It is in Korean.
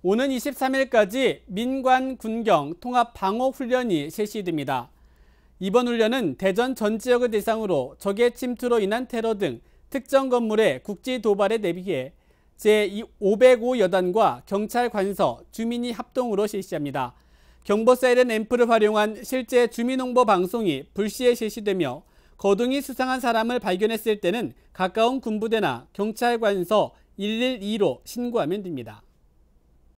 오는 23일까지 민관 군경 통합 방어 훈련이 실시됩니다. 이번 훈련은 대전 전 지역을 대상으로 적의 침투로 인한 테러 등 특정 건물의 국지 도발에 대비해 제505 여단과 경찰 관서, 주민이 합동으로 실시합니다. 경보 사이렌 앰프를 활용한 실제 주민 홍보 방송이 불시에 실시되며 거둥이 수상한 사람을 발견했을 때는 가까운 군부대나 경찰 관서 112로 신고하면 됩니다.